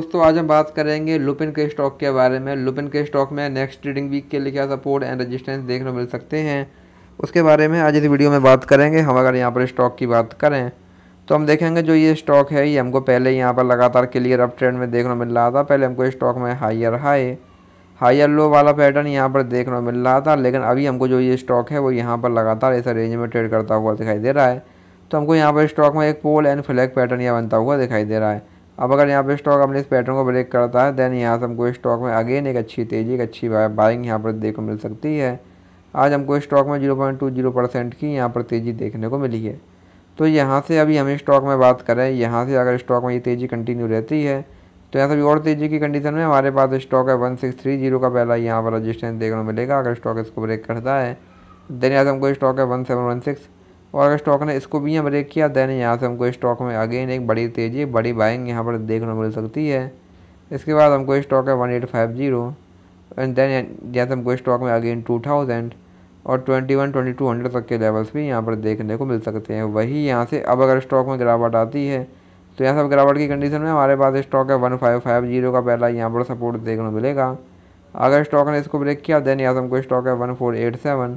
दोस्तों आज हम बात करेंगे लुपिन के स्टॉक के बारे में लुपिन के स्टॉक में नेक्स्ट ट्रेडिंग वीक के लिए क्या सपोर्ट एंड रेजिस्टेंस देखने मिल सकते हैं उसके बारे में आज इस वीडियो में बात करेंगे हम अगर यहाँ पर स्टॉक की बात करें तो हम देखेंगे जो ये स्टॉक है ये हमको पहले यहाँ पर लगातार क्लियर अप ट्रेंड में देखने मिल रहा था पहले हमको स्टॉक में हाइयर हाई हाइयर लो वाला पैटर्न यहाँ पर देखने मिल रहा था लेकिन अभी हमको जो ये स्टॉक है वो यहाँ पर लगातार इस रेंज में ट्रेड करता हुआ दिखाई दे रहा है तो हमको यहाँ पर स्टॉक में एक पोल एंड फ्लैग पैटर्न यह बनता हुआ दिखाई दे रहा है अब अगर यहाँ पे स्टॉक अपने इस पैटर्न को ब्रेक करता है देन यहाँ से हमको स्टॉक में अगेन एक अच्छी तेज़ी एक अच्छी बाइंग यहाँ पर देखने को मिल सकती है आज हमको स्टॉक में 0.20 परसेंट की यहाँ पर तेज़ी देखने को मिली है तो यहाँ से अभी हम स्टॉक में बात करें यहाँ से अगर स्टॉक में ये तेज़ी कंटिन्यू रहती है तो यहाँ से और तेज़ी की कंडीशन में हमारे पास स्टॉक है वन सिक्स थ्री जीरो का पहला यहाँ पर रजिस्टेंस देखने को मिलेगा अगर स्टॉक इसको ब्रेक करता है देन यहाँ से हमको स्टॉक है वन सेवन वन सिक्स और अगर स्टॉक ने इसको भी यहाँ ब्रेक किया देन यहाँ से हमको स्टॉक में अगेन एक बड़ी तेज़ी बड़ी बाइंग यहाँ पर देखने को मिल सकती है इसके बाद हमको स्टॉक है one eight five zero and then जैसे हमको स्टॉक में अगेन टू थाउजेंड और twenty one twenty two hundred तक के लेवल्स भी यहाँ पर देखने को मिल सकते हैं वही यहाँ से अब अगर स्टॉक में गिरावट आती है तो यहाँ सब गिरावट की कंडीशन में हमारे पास स्टॉक है वन फाइव फाइव जीरो का पहला यहाँ पर सपोर्ट देखने को मिलेगा अगर स्टॉक ने इसको ब्रेक किया देन यहाँ से हमको स्टॉक है वन फोर एट सेवन